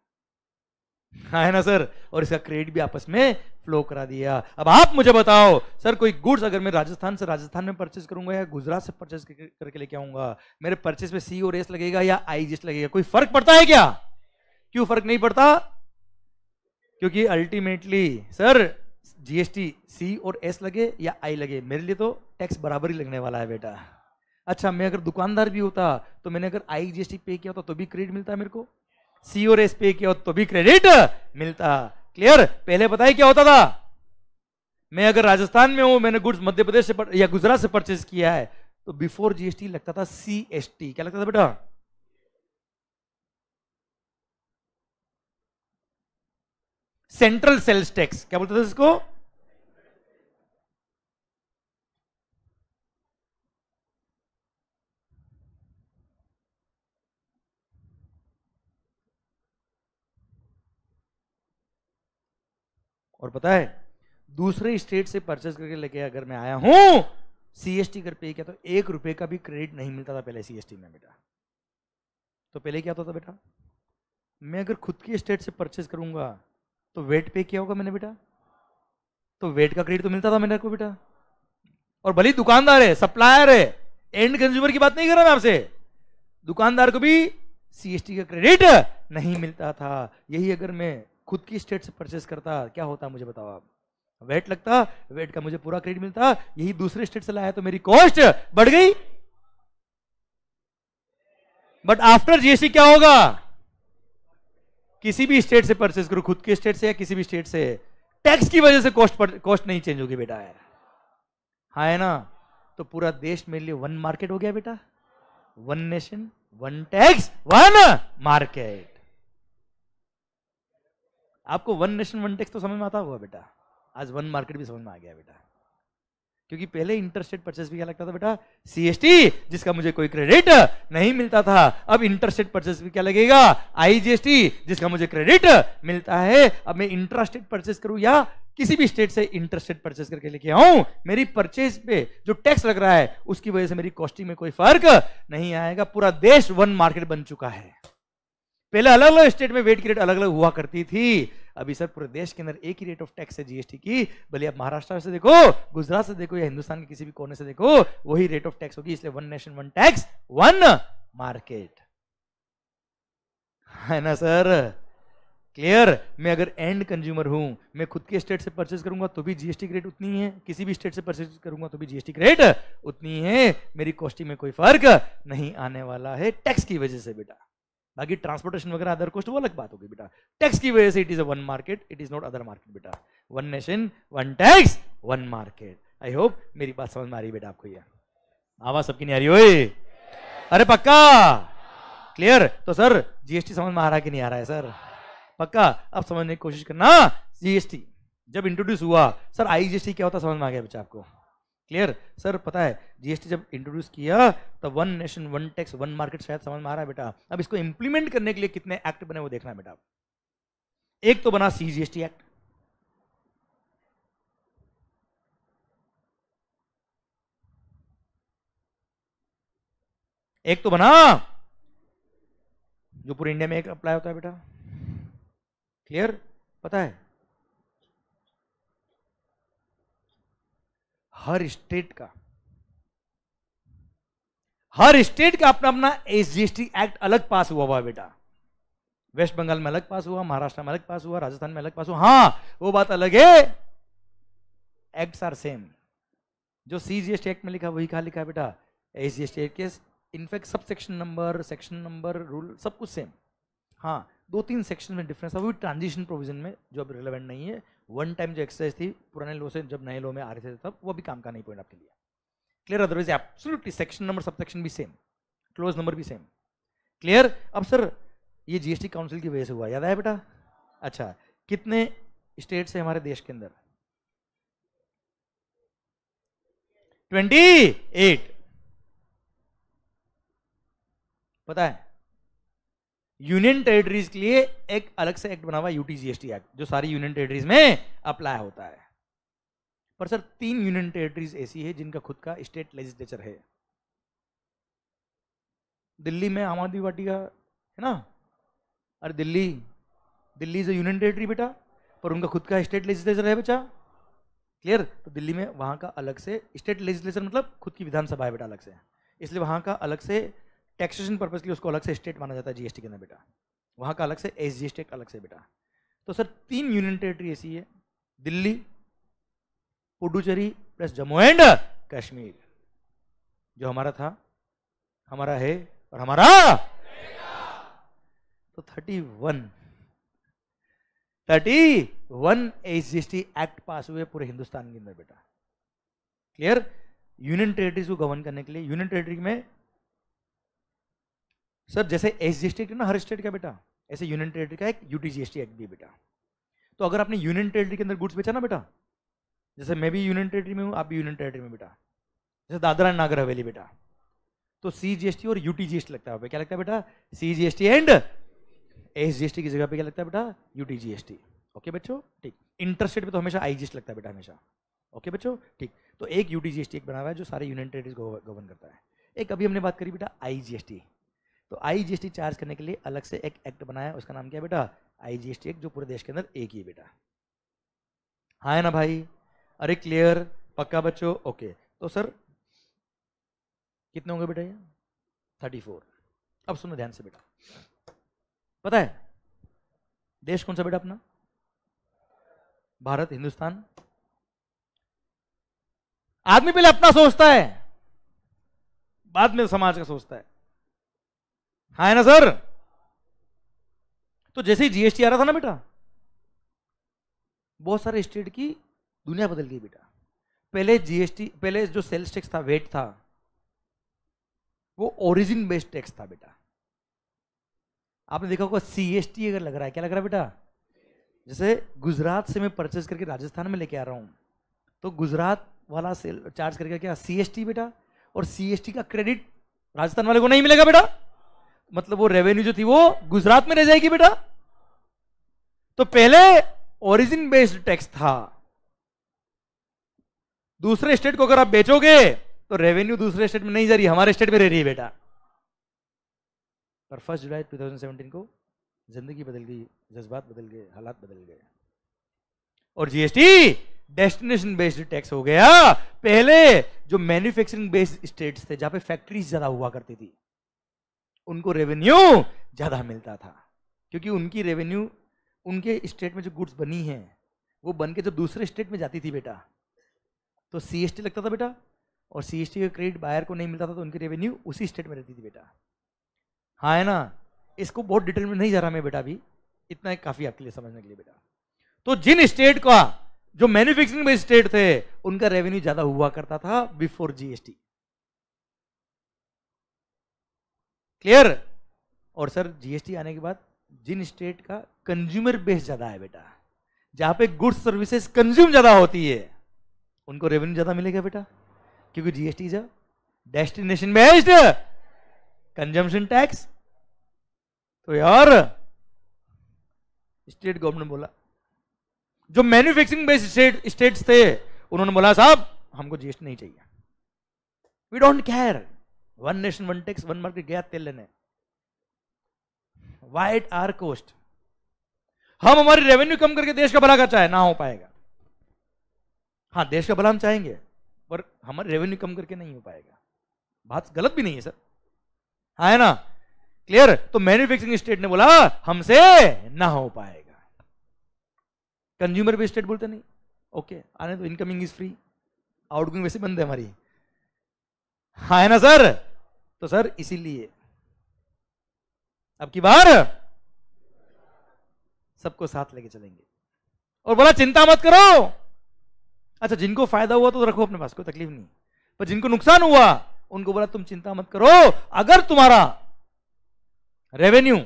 हाँ है ना सर और इसका क्रेडिट भी आपस में फ्लो करा दिया अब आप मुझे बताओ सर कोई गुड्स अगर मैं राजस्थान से राजस्थान में परचेस करूंगा या गुजरात से परचेस करके लेके आऊंगा मेरे परचेस में सी और एस लगेगा या आई जी लगेगा कोई फर्क पड़ता है क्या क्यों फर्क नहीं पड़ता क्योंकि अल्टीमेटली सर जीएसटी सी और एस लगे या आई लगे मेरे लिए तो टैक्स बराबर ही लगने वाला है बेटा अच्छा मैं अगर दुकानदार भी होता तो मैंने अगर आई जीएसटी पे किया होता तो भी क्रेडिट मिलता मेरे को सी और एस पे किया होता तो भी क्रेडिट मिलता क्लियर पहले बताए क्या होता था मैं अगर राजस्थान में हूं मैंने गुड्स मध्य प्रदेश से या गुजरात से परचेज किया है तो बिफोर जीएसटी लगता था सी एस टी क्या लगता था बेटा सेंट्रल सेल्स टैक्स क्या बोलते थे इसको और पता है दूसरे स्टेट से परचेस करके लेके अगर मैं आया हूं सीएसटी कर पे क्या तो एक रुपए का भी क्रेडिट नहीं मिलता था पहले सीएसटी में बेटा तो पहले क्या होता था बेटा मैं अगर खुद की स्टेट से परचेस करूंगा तो वेट पे किया होगा मैंने बेटा तो वेट का क्रेडिट तो मिलता था मैंने को बेटा और भले दुकानदार है सप्लायर है एंड कंज्यूमर की बात नहीं कर रहा मैं आपसे दुकानदार को भी सीएसटी का क्रेडिट नहीं मिलता था यही अगर मैं खुद की स्टेट से परचेस करता क्या होता मुझे बताओ आप वेट लगता वेट का मुझे पूरा क्रेडिट मिलता यही दूसरे स्टेट से लाया तो मेरी कॉस्ट बढ़ गई बट आफ्टर जीएसटी क्या होगा किसी भी स्टेट से परचेस करो खुद के स्टेट से या किसी भी स्टेट से टैक्स की वजह से कॉस्ट कॉस्ट नहीं चेंज होगी बेटा है हाँ है ना तो पूरा देश मेरे लिए वन मार्केट हो गया बेटा one nation one tax one market आपको वन नेशन वन टैक्स तो समझ में आता हुआ बेटा आज वन मार्केट भी समझ में आ गया बेटा क्योंकि पहले इंटरस्टेट परचेस भी क्या लगता था बेटा सीएसटी जिसका मुझे कोई क्रेडिट नहीं मिलता था अब इंटरस्टेट परचेस भी क्या लगेगा आईजीएसटी जिसका मुझे क्रेडिट मिलता है अब मैं इंटरस्टेट परचेस करूं या किसी भी स्टेट से इंटरस्टेट परचेस करके लेके आऊं मेरी परचेज पे जो टैक्स लग रहा है उसकी वजह से मेरी कॉस्टिंग में कोई फर्क नहीं आएगा पूरा देश वन मार्केट बन चुका है पहले अलग अलग स्टेट में वेट की रेट अलग अलग हुआ करती थी अभी सर पूरे देश के अंदर एक ही रेट ऑफ टैक्स है जीएसटी की भले आप महाराष्ट्र से देखो गुजरात से देखो या हिंदुस्तान के किसी भी कोने से देखो वही रेट ऑफ टैक्स होगी इसलिए one nation one tax one market है ना सर क्लियर मैं अगर एंड कंज्यूमर हूं मैं खुद के स्टेट से परचेज करूंगा तो भी जीएसटी रेट उतनी है किसी भी स्टेट से परचेज करूंगा तो भी जीएसटी रेट उतनी है मेरी कॉस्टिंग में कोई फर्क नहीं आने वाला है टैक्स की वजह से बेटा बाकी ट्रांसपोर्टेशन वगैरह अदर कॉस्ट वो अलग बात होगी बेटा टैक्स की वजह से it is a one market it is not other market बेटा one nation one tax one market I hope मेरी बात समझ में आ रही बेटा आपको ये आवाज सबकी नहीं आ रही हो अरे पक्का क्लियर तो सर जीएसटी समझ में आ रहा कि नहीं आ रहा है सर पक्का अब समझने की कोशिश करना जीएसटी जब इंट्रोड्यूस हुआ सर आईजीएसटी क्या होता समझ में आ गया बच्चा आपको क्लियर सर पता है जीएसटी जब इंट्रोड्यूस किया तब one nation one tax one market शायद समझ में आ रहा है बेटा अब इसको इंप्लीमेंट करने के लिए कितने एक्ट बने वो देखना है बेटा एक तो बना सी टी एक्ट एक तो बना जो पूरे इंडिया में एक अप्लाई होता है बेटा क्लियर पता है हर स्टेट का हर स्टेट का अपना अपना एसजीएसटी एक्ट अलग पास हुआ हुआ बेटा वेस्ट बंगाल में अलग पास हुआ महाराष्ट्र में अलग पास हुआ राजस्थान में अलग पास हुआ हाँ वो बात अलग है एक्ट्स आर सेम जो सीजीएसटी एक्ट में लिखा वही कहा लिखा बेटा एसजीएसटी एक्ट के इनफैक्ट सब section number section number rule सब कुछ सेम हाँ दो तीन सेक्शन में डिफरेंस है वो ट्रांजिशन प्रोविजन में जो अब रिलेवेंट नहीं है वन टाइम जो एक्सरसाइज थी पुराने लो से जब नए लो में आ रहे थे तब वो भी काम का नहीं पॉइंट आपके लिए clear otherwise absolutely section number सब सेक्शन भी सेम क्लोज नंबर भी सेम क्लियर अब सर ये जीएसटी काउंसिल की वजह से हुआ याद आया बेटा अच्छा कितने स्टेट्स है हमारे देश के अंदर ट्वेंटी एट पता है यूनियन टेरिटरीज के लिए एक अलग से एक्ट बना हुआ यूटीजीएसटी एक्ट जो सारी यूनियन टेरिटरीज में अप्लाई होता है पर सर तीन यूनियन टेरिटरीज ऐसी है जिनका खुद का स्टेट लेजिस्लेचर है दिल्ली में आम आदमी पार्टी का है ना अरे Delhi Delhi is union territory बेटा पर उनका खुद का स्टेट लेजिस्लेचर है बेटा क्लियर तो दिल्ली में वहां का अलग से स्टेट लेजिस्लेचर मतलब खुद की विधानसभा है बेटा अलग से इसलिए वहां का अलग से टैक्सेशन पर्पज के लिए उसको अलग से स्टेट माना जाता है जीएसटी के अंदर बेटा वहाँ का अलग से एस जी अलग से बेटा तो सर तीन यूनियन टेरेटरी ऐसी है दिल्ली पुडुचेरी प्लस जम्मू एंड कश्मीर जो हमारा था हमारा है और हमारा तो thirty one thirty one S G S T act pass हुए पूरे हिंदुस्तान के अंदर बेटा क्लियर यूनियन टेरेटरीज को गवर्न करने के लिए यूनियन टेरेटरी में सर जैसे एस जी एस टी ना हर स्टेट का बेटा ऐसे यूनियन टेरेटरी का एक यू टी जी एक्ट भी बेटा तो अगर आपने यूनियन टेरेटरी के अंदर गुड्स बेचा ना बेटा जैसे मैं भी यूनियन टेरेटरी में हूँ आप भी यूनियन टेरेटरी में बेटा जैसे दादरा नागर हवेली बेटा तो सी जी एस टी और U T G S T लगता है क्या लगता है बेटा C G S T and S G S T की जगह पे क्या लगता है बेटा U T G S T okay बच्चों ठीक इंटरस्टेट पे तो हमेशा आई जी एस टी लगता है बेटा हमेशा ओके बच्चों ठीक तो एक U T G S T एक बना हुआ है जो सारे यूनियन टेरेटरीज को गवर्न करता है एक अभी हमने बात करी बेटा आई जी एस टी तो आईजीएसटी चार्ज करने के लिए अलग से एक एक्ट बनाया उसका नाम क्या बेटा आईजीएसटी एक्ट जो पूरे देश के अंदर एक ही बेटा हाँ है ना भाई अरे क्लियर पक्का बच्चो ओके तो सर कितने होंगे बेटा ये थर्टी फोर अब सुनो ध्यान से बेटा पता है देश कौन सा बेटा अपना भारत हिंदुस्तान आदमी पहले अपना सोचता है बाद में समाज का सोचता है है ना सर तो जैसे ही जीएसटी आ रहा था ना बेटा बहुत सारे स्टेट की दुनिया बदल गई बेटा पहले जीएसटी पहले जो सेल्स टैक्स था वेट था वो ओरिजिन बेस्ड टैक्स था बेटा आपने देखा होगा सीएसटी अगर लग रहा है क्या लग रहा है बेटा जैसे गुजरात से मैं परचेज करके राजस्थान में लेके आ रहा हूं तो गुजरात वाला सेल चार्ज करके क्या सीएसटी बेटा और सीएसटी का क्रेडिट राजस्थान वाले को नहीं मिलेगा बेटा मतलब वो रेवेन्यू जो थी वो गुजरात में रह जाएगी बेटा तो पहले ओरिजिन बेस्ड टैक्स था दूसरे स्टेट को अगर आप बेचोगे तो रेवेन्यू दूसरे स्टेट में नहीं जा रही हमारे स्टेट में रह रही है बेटा पर फर्स्ट जुलाई 2017 को जिंदगी बदल गई जज्बात बदल गए हालात बदल गए और जीएसटी डेस्टिनेशन बेस्ड टैक्स हो गया पहले जो मैन्युफैक्चरिंग बेस्ड स्टेट्स थे जहां पे फैक्ट्रीज ज्यादा हुआ करती थी उनको रेवेन्यू ज़्यादा मिलता था क्योंकि उनकी रेवेन्यू उनके स्टेट में जो गुड्स बनी है वो बन के जब दूसरे स्टेट में जाती थी बेटा तो सी लगता था बेटा और सी एस का क्रेडिट बायर को नहीं मिलता था तो उनकी रेवेन्यू उसी स्टेट में रहती थी बेटा हाँ है ना इसको बहुत डिटेल में नहीं जा रहा मैं बेटा अभी इतना काफ़ी आपके लिए समझने के लिए बेटा तो जिन स्टेट का जो मैन्युफैक्चरिंग स्टेट थे उनका रेवेन्यू ज़्यादा हुआ करता था बिफोर जीएसटी क्लियर और सर जीएसटी आने के बाद जिन स्टेट का कंज्यूमर बेस ज्यादा है बेटा जहां पे गुड्स सर्विसेज कंज्यूम ज्यादा होती है उनको रेवेन्यू ज्यादा मिलेगा बेटा क्योंकि जीएसटी जब डेस्टिनेशन बेस्ड कंजम्पशन टैक्स तो यार स्टेट गवर्नमेंट बोला जो मैन्युफैक्चरिंग बेस्ड स्टेट स्टेट्स थे उन्होंने बोला साहब हमको जीएसटी नहीं चाहिए we don't care one nation one tax one market गया तेल लेने वाइट आर कोस्ट हम हमारी रेवेन्यू कम करके देश का भला का चाहे ना हो पाएगा हाँ देश का भला हम चाहेंगे पर हमारे रेवेन्यू कम करके नहीं हो पाएगा बात गलत भी नहीं है सर हाँ है ना क्लियर तो मैन्युफैक्चरिंग स्टेट ने बोला हमसे ना हो पाएगा कंज्यूमर भी स्टेट बोलते नहीं ओके आने तो इनकमिंग इज फ्री आउटगोइंग वैसे बंद है हमारी हाँ है ना सर तो सर इसीलिए अब की बार सबको साथ लेके चलेंगे और बोला चिंता मत करो अच्छा जिनको फायदा हुआ तो रखो अपने पास कोई तकलीफ नहीं पर जिनको नुकसान हुआ उनको बोला तुम चिंता मत करो अगर तुम्हारा रेवेन्यू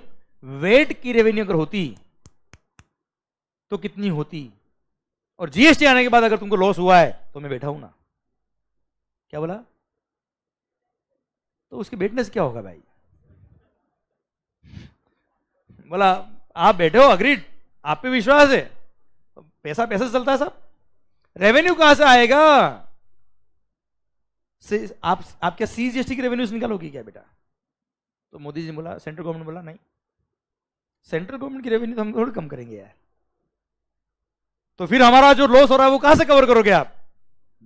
वेट की रेवेन्यू अगर होती तो कितनी होती और जीएसटी आने के बाद अगर तुमको लॉस हुआ है तो मैं बैठा हूं ना क्या बोला तो उसकी बेटनेस क्या होगा भाई बोला आप बैठे हो अग्रीड आप पे विश्वास है पैसा पैसा चलता है सब रेवेन्यू कहां से आएगा से, आप आप क्या सीजीएसटी की रेवेन्यू निकालोगी क्या बेटा तो मोदी जी बोला सेंट्रल गवर्नमेंट बोला नहीं सेंट्रल गवर्नमेंट की रेवेन्यू तो हम थोड़ी कम करेंगे यार तो फिर हमारा जो लॉस हो रहा है वो कहां से कवर करोगे आप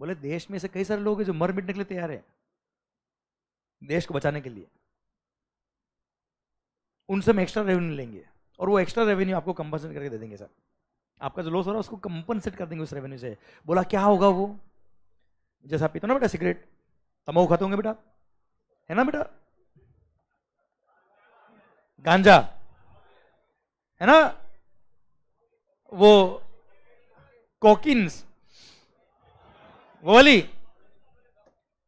बोले देश में से कई सारे लोग हैं जो मर मिटने के लिए तैयार है देश को बचाने के लिए उनसे हम एक्स्ट्रा रेवेन्यू लेंगे और वो एक्स्ट्रा रेवेन्यू आपको कंपनसेट करके दे देंगे सर आपका जो लॉस हो रहा है उसको कंपनसेट कर देंगे उस रेवेन्यू से बोला क्या होगा वो जैसा पीते ना बेटा सिगरेट तमो खाते होंगे बेटा है ना बेटा गांजा है ना वो कॉकिन्स वो वाली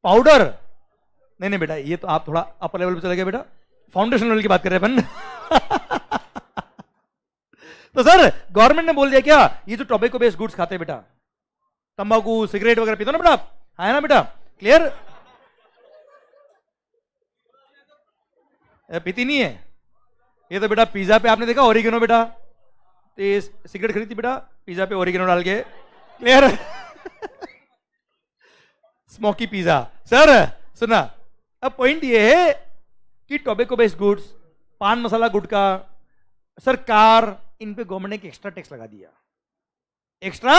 पाउडर नहीं नहीं बेटा ये तो आप थोड़ा अपर लेवल पे चले गए बेटा फाउंडेशन लेवल की बात कर रहे हैं अपन तो सर गवर्नमेंट ने बोल दिया क्या ये जो टोबेको बेस्ड गुड्स खाते हैं बेटा तंबाकू सिगरेट वगैरह पीते ना बेटा आप हाँ है ना बेटा क्लियर पीती नहीं है ये तो बेटा पिज्जा पे आपने देखा ओरिगेनो बेटा तो ये सिगरेट खरीदी बेटा पिज्जा पे ओरिगेनो डाल के क्लियर स्मोकी पिज्जा सर सुना अब पॉइंट ये है कि टोबेको बेस्ड गुड्स पान मसाला गुटका सर कार इन पे गवर्नमेंट ने एक एक्स्ट्रा टैक्स लगा दिया एक्स्ट्रा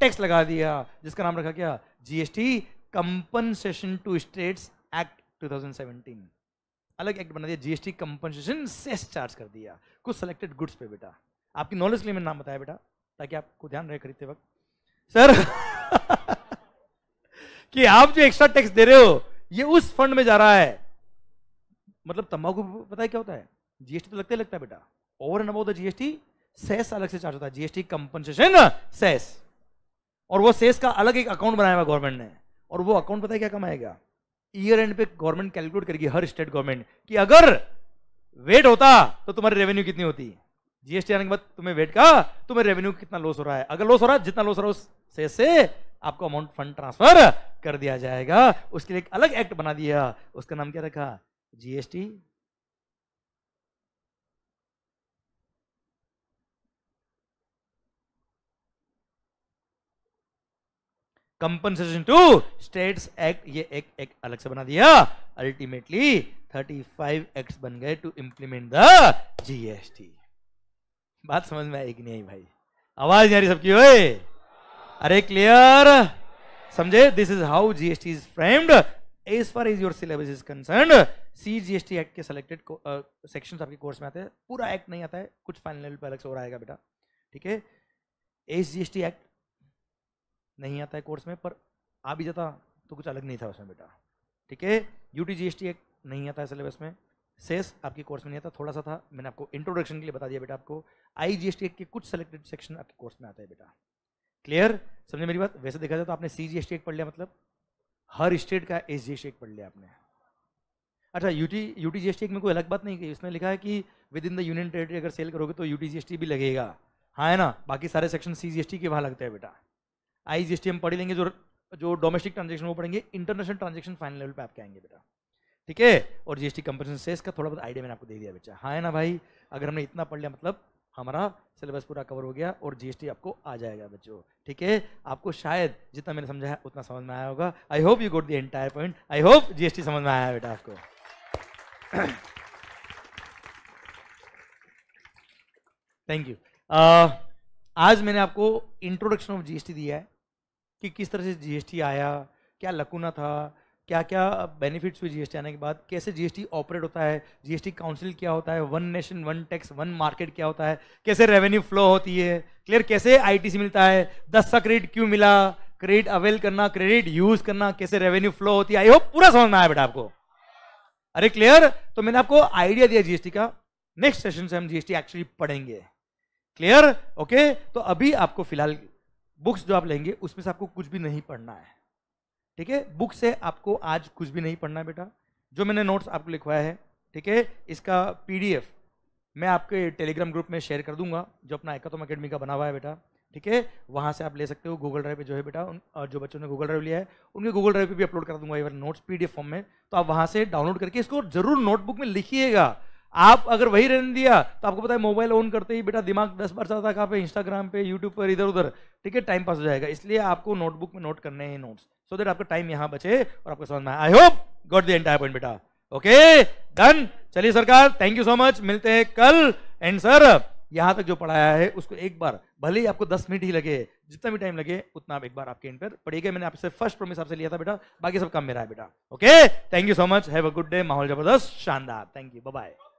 टैक्स लगा दिया जिसका नाम रखा क्या GST compensation to states act 2017 अलग एक्ट बना दिया जीएसटी कंपनसेशन सेस चार्ज कर दिया कुछ सिलेक्टेड गुड्स पे बेटा आपकी नॉलेज के लिए मैंने नाम बताया बेटा ताकि आपको ध्यान रहे खरीदते वक्त सर कि आप जो एक्स्ट्रा टैक्स दे रहे हो ये उस फंड में जा रहा है मतलब तम्बाकू पता है क्या होता है जीएसटी तो लगता ही लगता है बेटा over and about the GST cess अलग से चार्ज होता है जीएसटी कंपनसेशन सेस और वो सेस e का अलग एक अकाउंट बनाया हुआ गवर्नमेंट ने और वो अकाउंट पता है क्या कमाएगा ईयर एंड पे गवर्नमेंट कैलकुलेट करेगी हर स्टेट गवर्नमेंट कि अगर वेट होता तो तुम्हारी रेवेन्यू कितनी होती है जीएसटी आने के बाद तुम्हें वेट का तुम्हें रेवेन्यू कितना लॉस हो रहा है अगर लॉस हो रहा है जितना लॉस हो रहा है उस से, से आपको अमाउंट फंड ट्रांसफर कर दिया जाएगा उसके लिए एक अलग एक्ट बना दिया उसका नाम क्या रखा GST compensation to states act ये एक एक अलग से बना दिया अल्टीमेटली 35 एक्ट बन गए टू इंप्लीमेंट द जीएसटी बात समझ में आई कि नहीं आई भाई आवाज नहीं आ रही सबकी ओए अरे क्लियर समझे this is how GST is framed as far as your syllabus is concern C G S T act के सिलेक्टेड सेक्शन uh, आपके कोर्स में आते हैं पूरा एक्ट नहीं आता है कुछ फाइनल लेवल पर अलग से हो आएगा बेटा ठीक है S G S T act नहीं आता है कोर्स में पर आ भी जाता तो कुछ अलग नहीं था उसमें बेटा ठीक है U T G S T act नहीं आता है सिलेबस में सेस आपके कोर्स में नहीं आता थोड़ा सा था मैंने आपको इंट्रोडक्शन के लिए बता दिया बेटा आपको आई जी एस टी के कुछ सेलेक्टेड सेक्शन आपके कोर्स में आता है बेटा क्लियर समझे मेरी बात वैसे देखा जाए तो आपने सी जी एस टी एक पढ़ लिया मतलब हर स्टेट का एस जी एस टी एक पढ़ लिया आपने अच्छा UT T G S T एक में कोई अलग बात नहीं की उसमें लिखा है कि within the union territory अगर सेल करोगे तो यूटी जी एस टी भी लगेगा हाँ है ना बाकी सारे section C G S T के वहाँ लगते हैं बेटा आई जी एस टी हम पढ़ लेंगे जो जो डोमेस्टिक ट्रांजेक्शन वो पढ़ेंगे इंटरनेशनल ट्रांजेक्शन फाइनल लेवल पर आपके आएंगे बेटा ठीक है और जीएसटी कंपनसेशन सेस का थोड़ा बहुत आइडिया मैंने आपको दे दिया बच्चा हाँ है ना भाई अगर हमने इतना पढ़ लिया मतलब हमारा सिलेबस पूरा कवर हो गया और जीएसटी आपको आ जाएगा बच्चों ठीक है आपको शायद जितना मैंने समझाया उतना समझ में आया होगा I hope you got the entire point I hope GST समझ में आया बेटा आपको थैंक यू uh, आज मैंने आपको इंट्रोडक्शन ऑफ जीएसटी दिया है कि किस तरह से जीएसटी आया क्या लकुना था क्या क्या बेनिफिट्स हुए जीएसटी आने के बाद कैसे जीएसटी ऑपरेट होता है जीएसटी काउंसिल क्या होता है one nation one tax one market क्या होता है कैसे रेवेन्यू फ्लो होती है क्लियर कैसे आईटीसी मिलता है दस का क्रेडिट क्यों मिला क्रेडिट अवेल करना क्रेडिट यूज करना कैसे रेवेन्यू फ्लो होती है आई होप पूरा समझ में आया बेटा आपको अरे क्लियर तो मैंने आपको आइडिया दिया जीएसटी का नेक्स्ट सेशन से हम जीएसटी एक्चुअली पढ़ेंगे क्लियर ओके okay? तो अभी आपको फिलहाल बुक्स जो आप लेंगे उसमें से आपको कुछ भी नहीं पढ़ना है ठीक है बुक से आपको आज कुछ भी नहीं पढ़ना बेटा जो मैंने नोट्स आपको लिखवाया है ठीक है इसका पीडीएफ मैं आपके टेलीग्राम ग्रुप में शेयर कर दूंगा जो अपना एकातम अकेडमी का बना हुआ है बेटा ठीक है वहाँ से आप ले सकते हो गूगल ड्राइव पे जो है बेटा उन जो बच्चों ने गूगल ड्राइव लिया है उनके गूगल ड्राइव पे भी अपलोड कर दूंगा इवन नोट्स पीडीएफ फॉर्म में तो आप वहाँ से डाउनलोड करके इसको जरूर नोटबुक में लिखिएगा आप अगर वही रहने दिया तो आपको पता है मोबाइल ऑन करते ही बेटा दिमाग दस बार चलता कहाँ पे इंस्टाग्राम पे यूट्यूब पर इधर उधर ठीक है टाइम पास हो जाएगा इसलिए आपको नोटबुक में नोट करने हैं नोट्स सो देट आपका टाइम यहां बचे और आपको समझ में I hope got the entire point बेटा ओके डन चलिए सरकार थैंक यू सो मच मिलते हैं कल एंड सर यहां तक जो पढ़ाया है उसको एक बार भले ही आपको दस मिनट ही लगे जितना भी टाइम लगे उतना आप एक बार आपके एंड पर पढ़िए मैंने आपसे फर्स्ट प्रोमिस आपसे लिया था बेटा बाकी सब काम मेरा है बेटा okay thank you so much have a good day माहौल जबरदस्त शानदार थैंक यू बाय